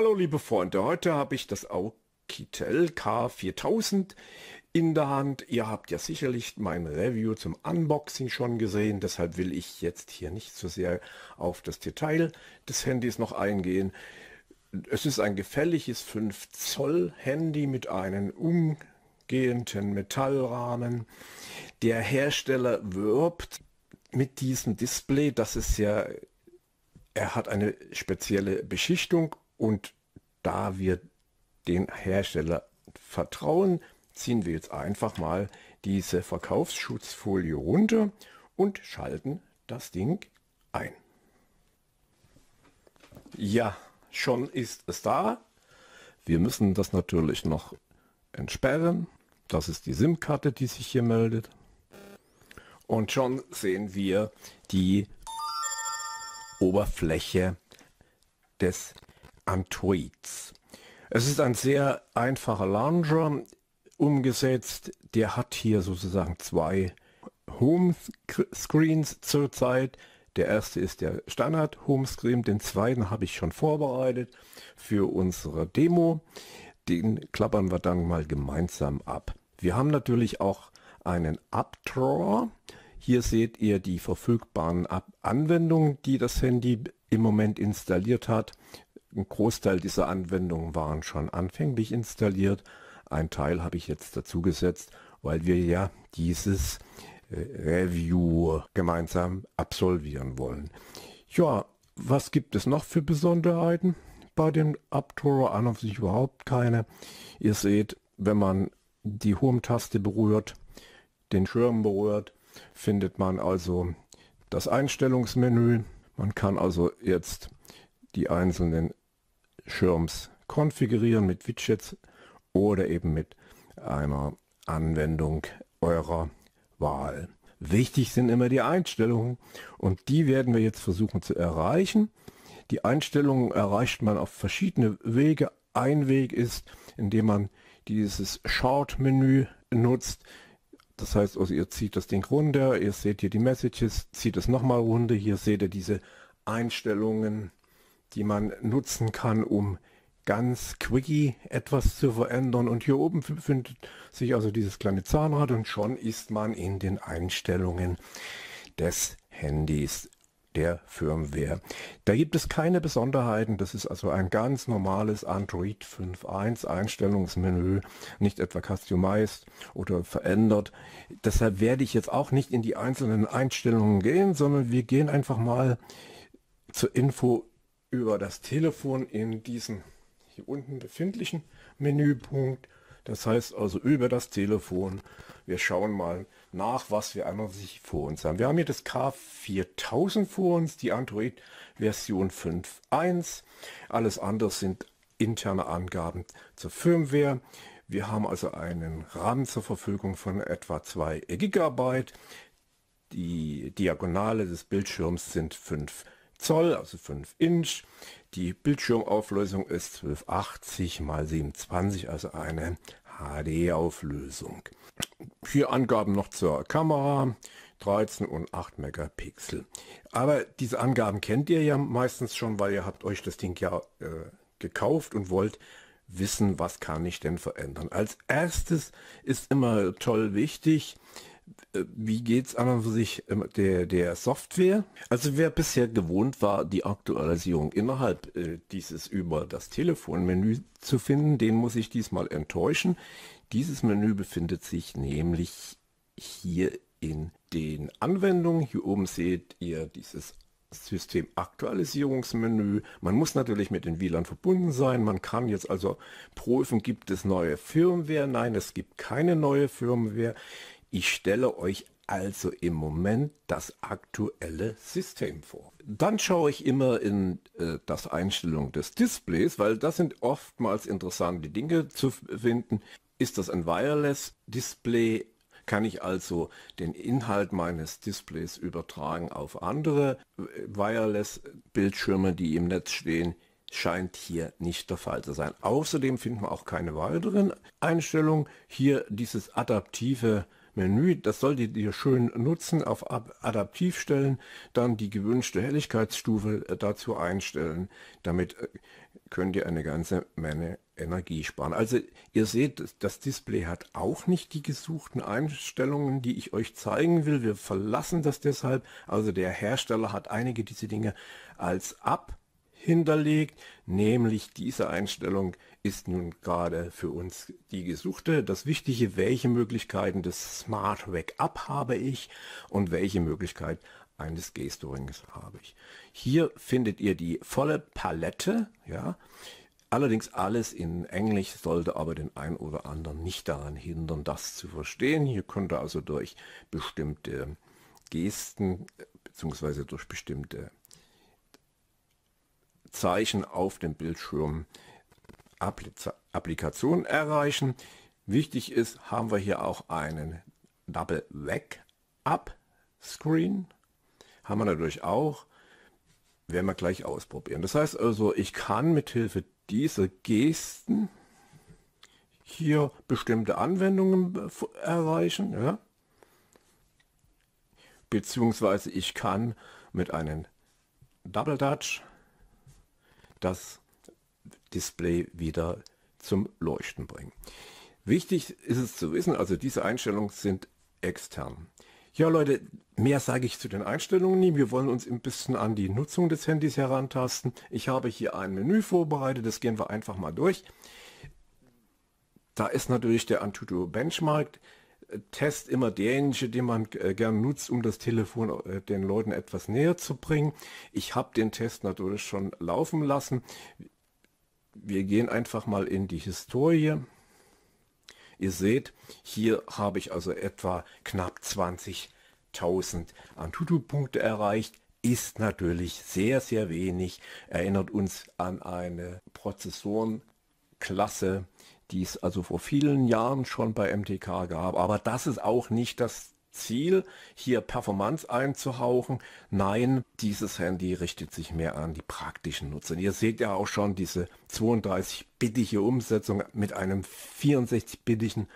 Hallo liebe Freunde, heute habe ich das Aukitel K4000 in der Hand. Ihr habt ja sicherlich mein Review zum Unboxing schon gesehen, deshalb will ich jetzt hier nicht so sehr auf das Detail des Handys noch eingehen. Es ist ein gefälliges 5 Zoll Handy mit einem umgehenden Metallrahmen. Der Hersteller wirbt mit diesem Display, das ist ja er hat eine spezielle Beschichtung und da wir den Hersteller vertrauen, ziehen wir jetzt einfach mal diese Verkaufsschutzfolie runter und schalten das Ding ein. Ja, schon ist es da. Wir müssen das natürlich noch entsperren. Das ist die SIM-Karte, die sich hier meldet. Und schon sehen wir die Oberfläche des Antoids. Es ist ein sehr einfacher Launcher umgesetzt. Der hat hier sozusagen zwei Home-Screens zurzeit. Der erste ist der Standard Homescreen, den zweiten habe ich schon vorbereitet für unsere Demo. Den klappern wir dann mal gemeinsam ab. Wir haben natürlich auch einen Updrawer. Hier seht ihr die verfügbaren Anwendungen, die das Handy im Moment installiert hat ein Großteil dieser Anwendungen waren schon anfänglich installiert. Ein Teil habe ich jetzt dazugesetzt, weil wir ja dieses äh, Review gemeinsam absolvieren wollen. Ja, was gibt es noch für Besonderheiten bei dem Aptor? An und sich überhaupt keine. Ihr seht, wenn man die Home-Taste berührt, den Schirm berührt, findet man also das Einstellungsmenü. Man kann also jetzt die einzelnen Schirms konfigurieren mit Widgets oder eben mit einer Anwendung eurer Wahl. Wichtig sind immer die Einstellungen und die werden wir jetzt versuchen zu erreichen. Die Einstellungen erreicht man auf verschiedene Wege. Ein Weg ist, indem man dieses Short-Menü nutzt. Das heißt, also ihr zieht das Ding runter, ihr seht hier die Messages, zieht es nochmal runter, hier seht ihr diese Einstellungen die man nutzen kann, um ganz quickie etwas zu verändern. Und hier oben befindet sich also dieses kleine Zahnrad und schon ist man in den Einstellungen des Handys der Firmware. Da gibt es keine Besonderheiten. Das ist also ein ganz normales Android 5.1 Einstellungsmenü, nicht etwa customized oder verändert. Deshalb werde ich jetzt auch nicht in die einzelnen Einstellungen gehen, sondern wir gehen einfach mal zur Info über das Telefon in diesen hier unten befindlichen Menüpunkt. Das heißt also über das Telefon. Wir schauen mal nach, was wir an sich vor uns haben. Wir haben hier das K4000 vor uns, die Android Version 5.1. Alles andere sind interne Angaben zur Firmware. Wir haben also einen Rahmen zur Verfügung von etwa 2 GB. Die Diagonale des Bildschirms sind 5 Zoll, also 5 Inch. Die Bildschirmauflösung ist 1280 x 720, also eine HD-Auflösung. Hier Angaben noch zur Kamera, 13 und 8 Megapixel. Aber diese Angaben kennt ihr ja meistens schon, weil ihr habt euch das Ding ja äh, gekauft und wollt wissen, was kann ich denn verändern. Als erstes ist immer toll wichtig, äh, wie geht's an und für sich ähm, der, der Software? Also wer bisher gewohnt war, die Aktualisierung innerhalb äh, dieses über das Telefonmenü zu finden, den muss ich diesmal enttäuschen. Dieses Menü befindet sich nämlich hier in den Anwendungen. Hier oben seht ihr dieses System Aktualisierungsmenü. Man muss natürlich mit den WLAN verbunden sein. Man kann jetzt also prüfen, gibt es neue Firmware? Nein, es gibt keine neue Firmware. Ich stelle euch also im Moment das aktuelle System vor. Dann schaue ich immer in äh, das Einstellung des Displays, weil das sind oftmals interessante Dinge zu finden. Ist das ein Wireless-Display? Kann ich also den Inhalt meines Displays übertragen auf andere äh, Wireless-Bildschirme, die im Netz stehen? scheint hier nicht der Fall zu sein. Außerdem finden wir auch keine weiteren Einstellungen. Hier dieses adaptive Menü. Das solltet ihr schön nutzen, auf Adaptiv stellen, dann die gewünschte Helligkeitsstufe äh, dazu einstellen. Damit äh, könnt ihr eine ganze Menge Energie sparen. Also ihr seht, das Display hat auch nicht die gesuchten Einstellungen, die ich euch zeigen will. Wir verlassen das deshalb. Also der Hersteller hat einige diese Dinge als ab hinterlegt, nämlich diese Einstellung ist nun gerade für uns die gesuchte. Das Wichtige, welche Möglichkeiten des Smart Wake Up habe ich und welche Möglichkeit eines Gestorings habe ich. Hier findet ihr die volle Palette, ja. Allerdings alles in Englisch sollte aber den einen oder anderen nicht daran hindern, das zu verstehen. Hier könnt ihr also durch bestimmte Gesten bzw. durch bestimmte Zeichen auf dem Bildschirm Applikation erreichen. Wichtig ist, haben wir hier auch einen Double Wake Up Screen. Haben wir natürlich auch. Werden wir gleich ausprobieren. Das heißt also, ich kann mithilfe dieser Gesten hier bestimmte Anwendungen erreichen. Ja? Beziehungsweise ich kann mit einem Double Dutch das Display wieder zum Leuchten bringen. Wichtig ist es zu wissen, also diese Einstellungen sind extern. Ja Leute, mehr sage ich zu den Einstellungen nie. Wir wollen uns ein bisschen an die Nutzung des Handys herantasten. Ich habe hier ein Menü vorbereitet, das gehen wir einfach mal durch. Da ist natürlich der Antutu Benchmark. Test immer derjenige, den man äh, gern nutzt, um das Telefon äh, den Leuten etwas näher zu bringen. Ich habe den Test natürlich schon laufen lassen. Wir gehen einfach mal in die Historie. Ihr seht, hier habe ich also etwa knapp 20.000 Antutu-Punkte erreicht. Ist natürlich sehr, sehr wenig. Erinnert uns an eine Prozessorenklasse, die es also vor vielen Jahren schon bei MTK gab. Aber das ist auch nicht das Ziel, hier Performance einzuhauchen. Nein, dieses Handy richtet sich mehr an die praktischen Nutzer. ihr seht ja auch schon diese 32-bittige Umsetzung mit einem 64-bittigen.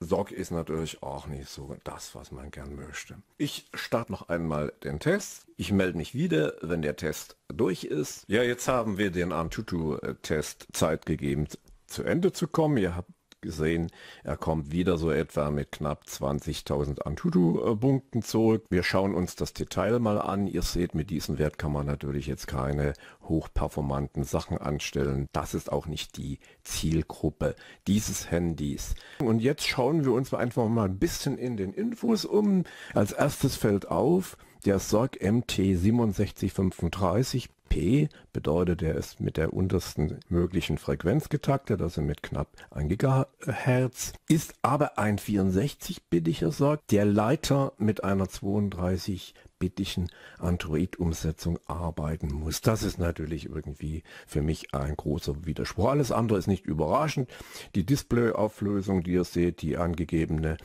SOC ist natürlich auch nicht so das, was man gern möchte. Ich starte noch einmal den Test. Ich melde mich wieder, wenn der Test durch ist. Ja, jetzt haben wir den ARM-Tutu-Test Zeit gegeben zu Ende zu kommen. Ihr habt gesehen, er kommt wieder so etwa mit knapp 20.000 Antutu-Punkten zurück. Wir schauen uns das Detail mal an. Ihr seht, mit diesem Wert kann man natürlich jetzt keine hochperformanten Sachen anstellen. Das ist auch nicht die Zielgruppe dieses Handys. Und jetzt schauen wir uns einfach mal ein bisschen in den Infos um. Als erstes fällt auf, der Sorg MT6735 P bedeutet, er ist mit der untersten möglichen Frequenz getaktet, also mit knapp 1 GHz, ist aber ein 64-bittiger Sorg, der Leiter mit einer 32 bittigen Android-Umsetzung arbeiten muss. Das ist natürlich irgendwie für mich ein großer Widerspruch. Alles andere ist nicht überraschend. Die Display-Auflösung, die ihr seht, die angegebene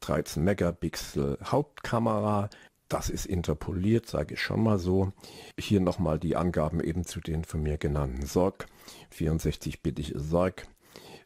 13 Megapixel Hauptkamera das ist interpoliert, sage ich schon mal so. Hier nochmal die Angaben eben zu den von mir genannten SOC, 64-bittig SOC,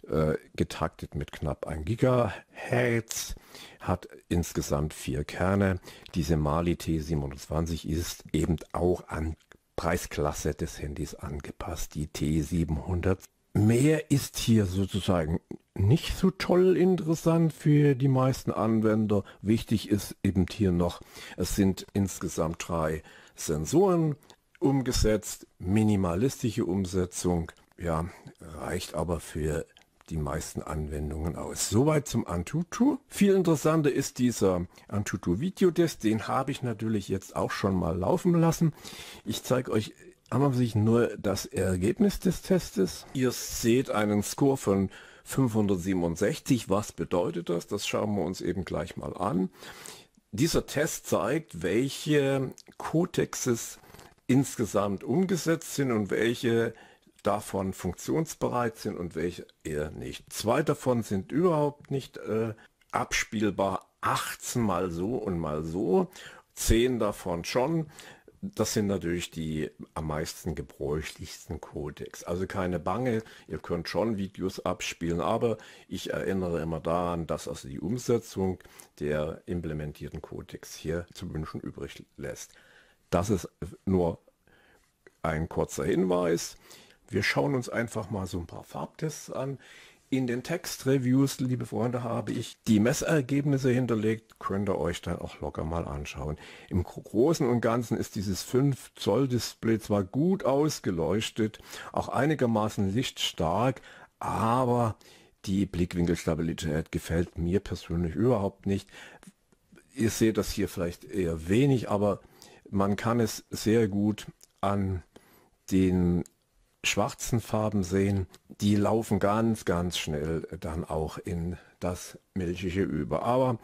äh, getaktet mit knapp 1 Gigahertz, hat insgesamt vier Kerne. Diese Mali T27 ist eben auch an Preisklasse des Handys angepasst, die T700. Mehr ist hier sozusagen nicht so toll interessant für die meisten Anwender. Wichtig ist eben hier noch, es sind insgesamt drei Sensoren umgesetzt, minimalistische Umsetzung, ja, reicht aber für die meisten Anwendungen aus. Soweit zum Antutu. Viel interessanter ist dieser Antutu Videotest, den habe ich natürlich jetzt auch schon mal laufen lassen. Ich zeige euch haben sich nur das Ergebnis des Testes. Ihr seht einen Score von 567. Was bedeutet das? Das schauen wir uns eben gleich mal an. Dieser Test zeigt, welche Codexes insgesamt umgesetzt sind und welche davon funktionsbereit sind und welche eher nicht. Zwei davon sind überhaupt nicht äh, abspielbar, 18 mal so und mal so, Zehn davon schon. Das sind natürlich die am meisten gebräuchlichsten Codex. Also keine Bange, ihr könnt schon Videos abspielen, aber ich erinnere immer daran, dass also die Umsetzung der implementierten Codex hier zu wünschen übrig lässt. Das ist nur ein kurzer Hinweis. Wir schauen uns einfach mal so ein paar Farbtests an. In den Textreviews, liebe Freunde, habe ich die Messergebnisse hinterlegt. Könnt ihr euch dann auch locker mal anschauen. Im Großen und Ganzen ist dieses 5 Zoll Display zwar gut ausgeleuchtet, auch einigermaßen lichtstark, aber die Blickwinkelstabilität gefällt mir persönlich überhaupt nicht. Ihr seht das hier vielleicht eher wenig, aber man kann es sehr gut an den schwarzen Farben sehen, die laufen ganz, ganz schnell dann auch in das Milchige über. Aber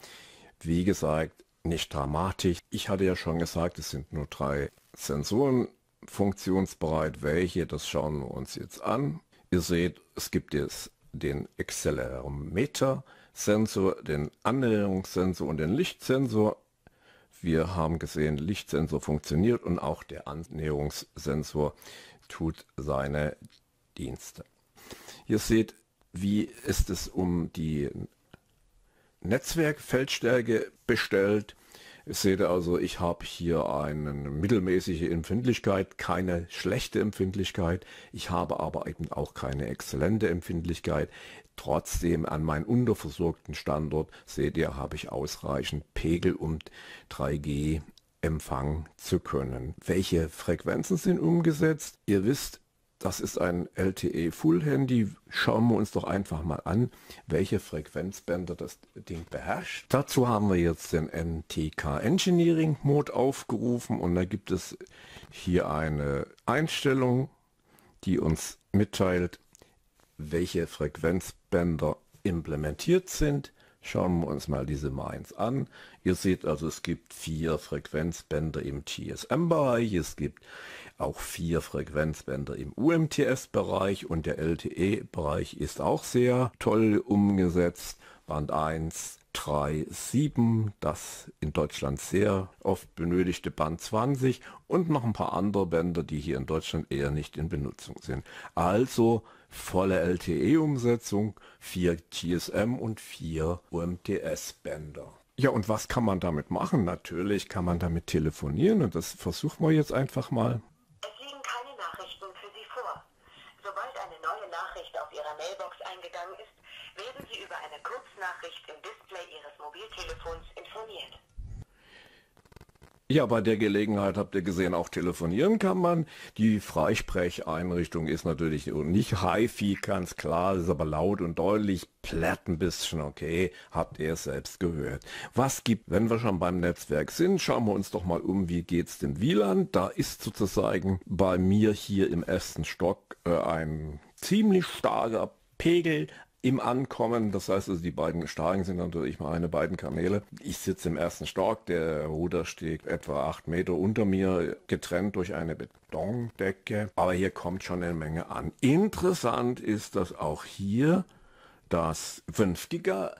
wie gesagt, nicht dramatisch. Ich hatte ja schon gesagt, es sind nur drei Sensoren funktionsbereit. Welche, das schauen wir uns jetzt an. Ihr seht, es gibt jetzt den Accelerometer-Sensor, den Annäherungssensor und den Lichtsensor. Wir haben gesehen, Lichtsensor funktioniert und auch der Annäherungssensor tut seine Dienste. Ihr seht, wie ist es um die Netzwerkfeldstärke bestellt. Ich seht also, ich habe hier eine mittelmäßige Empfindlichkeit, keine schlechte Empfindlichkeit. Ich habe aber eben auch keine exzellente Empfindlichkeit. Trotzdem an meinem unterversorgten Standort, seht ihr, habe ich ausreichend Pegel, und 3G empfangen zu können. Welche Frequenzen sind umgesetzt? Ihr wisst, das ist ein LTE Full Handy. Schauen wir uns doch einfach mal an, welche Frequenzbänder das Ding beherrscht. Dazu haben wir jetzt den NTK Engineering Mode aufgerufen und da gibt es hier eine Einstellung, die uns mitteilt, welche Frequenzbänder implementiert sind. Schauen wir uns mal diese Mainz an. Ihr seht also, es gibt vier Frequenzbänder im TSM-Bereich, es gibt auch vier Frequenzbänder im UMTS-Bereich und der LTE-Bereich ist auch sehr toll umgesetzt. Band 1, 3, 7, das in Deutschland sehr oft benötigte Band 20 und noch ein paar andere Bänder, die hier in Deutschland eher nicht in Benutzung sind. Also volle LTE-Umsetzung, vier GSM und vier UMTS-Bänder. Ja, und was kann man damit machen? Natürlich kann man damit telefonieren und das versuchen wir jetzt einfach mal. Es liegen keine Nachrichten für Sie vor. Sobald eine neue Nachricht auf Ihrer Mailbox eingegangen ist, werden Sie über eine Kurznachricht im Display Ihres Mobiltelefons informiert. Ja, bei der Gelegenheit habt ihr gesehen, auch telefonieren kann man. Die Freisprecheinrichtung ist natürlich nicht HiFi, ganz klar, ist aber laut und deutlich, platt ein bisschen, okay, habt ihr selbst gehört. Was gibt, wenn wir schon beim Netzwerk sind, schauen wir uns doch mal um, wie geht's dem WLAN? Da ist sozusagen bei mir hier im ersten Stock äh, ein ziemlich starker Pegel im Ankommen. Das heißt also, die beiden Steigen sind natürlich meine beiden Kanäle. Ich sitze im ersten Stock, der Ruder steht etwa acht Meter unter mir, getrennt durch eine Betondecke. Aber hier kommt schon eine Menge an. Interessant ist, dass auch hier das 5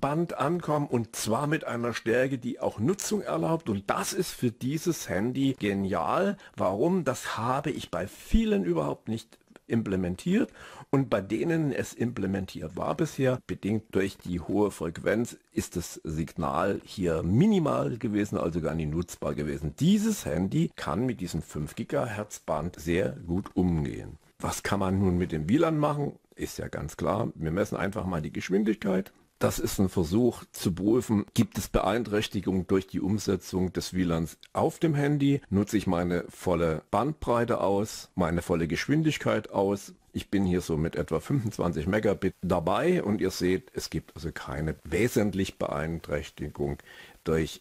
Band ankommt und zwar mit einer Stärke, die auch Nutzung erlaubt und das ist für dieses Handy genial. Warum? Das habe ich bei vielen überhaupt nicht implementiert und bei denen es implementiert war bisher, bedingt durch die hohe Frequenz, ist das Signal hier minimal gewesen, also gar nicht nutzbar gewesen. Dieses Handy kann mit diesem 5 GHz Band sehr gut umgehen. Was kann man nun mit dem WLAN machen? Ist ja ganz klar. Wir messen einfach mal die Geschwindigkeit. Das ist ein Versuch zu prüfen, gibt es Beeinträchtigungen durch die Umsetzung des WLANs auf dem Handy? Nutze ich meine volle Bandbreite aus, meine volle Geschwindigkeit aus? Ich bin hier so mit etwa 25 Megabit dabei und ihr seht, es gibt also keine wesentliche Beeinträchtigung durch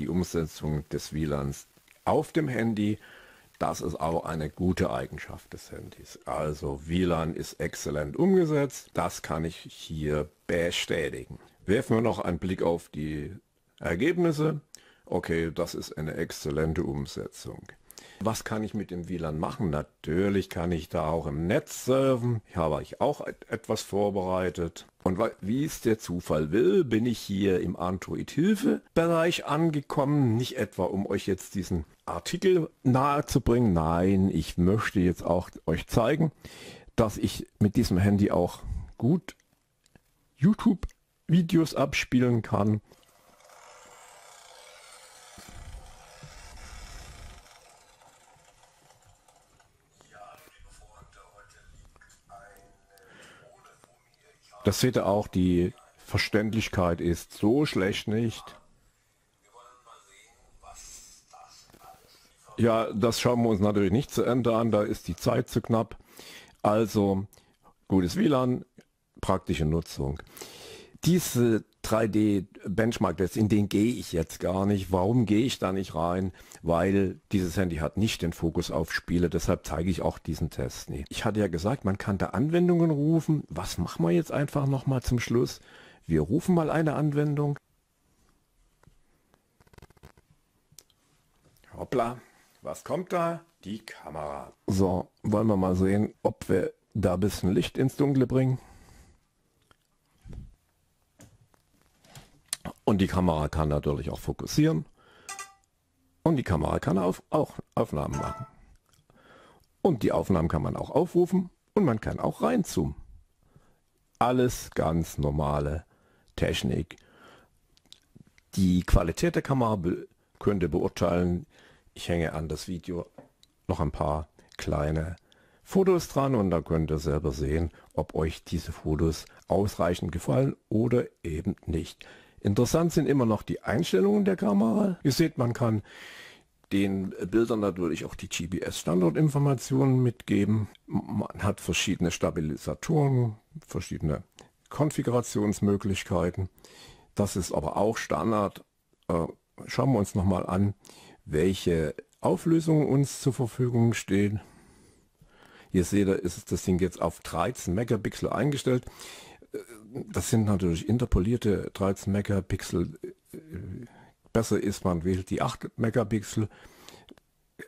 die Umsetzung des WLANs auf dem Handy das ist auch eine gute Eigenschaft des Handys. Also WLAN ist exzellent umgesetzt. Das kann ich hier bestätigen. Werfen wir noch einen Blick auf die Ergebnisse. Okay, das ist eine exzellente Umsetzung. Was kann ich mit dem WLAN machen? Natürlich kann ich da auch im Netz surfen. Hier habe ich auch etwas vorbereitet. Und wie es der Zufall will, bin ich hier im Android-Hilfe-Bereich angekommen. Nicht etwa, um euch jetzt diesen Artikel nahezubringen. Nein, ich möchte jetzt auch euch zeigen, dass ich mit diesem Handy auch gut YouTube-Videos abspielen kann. Das seht ihr auch, die Verständlichkeit ist so schlecht nicht. Ja, das schauen wir uns natürlich nicht zu Ende an, da ist die Zeit zu knapp. Also gutes WLAN, praktische Nutzung. Diese 3D-Benchmark-Tests, in den gehe ich jetzt gar nicht. Warum gehe ich da nicht rein? Weil dieses Handy hat nicht den Fokus auf Spiele, deshalb zeige ich auch diesen Test nicht. Ich hatte ja gesagt, man kann da Anwendungen rufen. Was machen wir jetzt einfach nochmal zum Schluss? Wir rufen mal eine Anwendung. Hoppla. Was kommt da? Die Kamera. So, wollen wir mal sehen, ob wir da ein bisschen Licht ins Dunkle bringen. Und die Kamera kann natürlich auch fokussieren. Und die Kamera kann auf, auch Aufnahmen machen. Und die Aufnahmen kann man auch aufrufen und man kann auch reinzoomen. Alles ganz normale Technik. Die Qualität der Kamera be könnt ihr beurteilen, ich hänge an das Video noch ein paar kleine Fotos dran und da könnt ihr selber sehen, ob euch diese Fotos ausreichend gefallen oder eben nicht. Interessant sind immer noch die Einstellungen der Kamera. Ihr seht, man kann den Bildern natürlich auch die GPS-Standortinformationen mitgeben. Man hat verschiedene Stabilisatoren, verschiedene Konfigurationsmöglichkeiten. Das ist aber auch Standard. Äh, schauen wir uns nochmal an, welche Auflösungen uns zur Verfügung stehen. Ihr seht ihr, ist das Ding jetzt auf 13 Megapixel eingestellt. Das sind natürlich interpolierte 13 Megapixel. Besser ist, man wählt die 8 Megapixel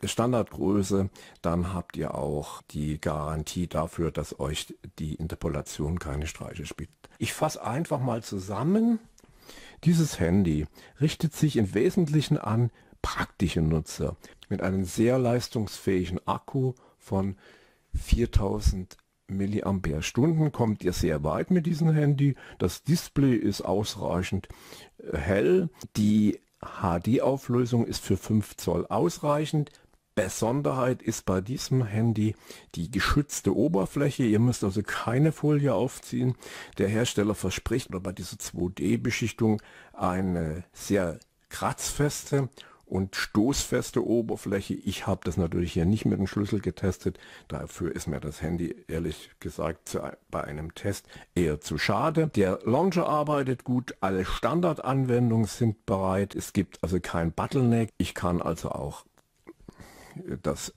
Standardgröße. Dann habt ihr auch die Garantie dafür, dass euch die Interpolation keine Streiche spielt. Ich fasse einfach mal zusammen. Dieses Handy richtet sich im Wesentlichen an praktische Nutzer mit einem sehr leistungsfähigen Akku von 4000 mAh Stunden kommt ihr sehr weit mit diesem Handy. Das Display ist ausreichend äh, hell. Die HD-Auflösung ist für 5 Zoll ausreichend. Besonderheit ist bei diesem Handy die geschützte Oberfläche. Ihr müsst also keine Folie aufziehen. Der Hersteller verspricht bei dieser 2D-Beschichtung eine sehr kratzfeste und stoßfeste Oberfläche. Ich habe das natürlich hier nicht mit dem Schlüssel getestet. Dafür ist mir das Handy ehrlich gesagt bei einem Test eher zu schade. Der Launcher arbeitet gut, alle Standardanwendungen sind bereit. Es gibt also kein Bottleneck. Ich kann also auch das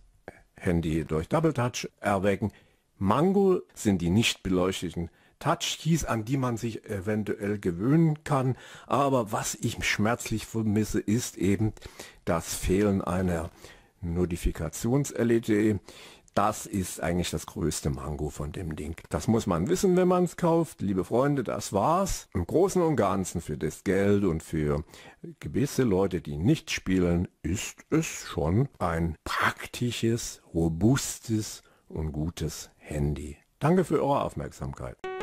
Handy durch Double Touch erwecken. Mango sind die nicht beleuchteten Touch Keys, an die man sich eventuell gewöhnen kann. Aber was ich schmerzlich vermisse, ist eben das Fehlen einer Notifikations-LED. Das ist eigentlich das größte Mango von dem Ding. Das muss man wissen, wenn man es kauft. Liebe Freunde, das war's. Im Großen und Ganzen für das Geld und für gewisse Leute, die nicht spielen, ist es schon ein praktisches, robustes und gutes Handy. Danke für eure Aufmerksamkeit.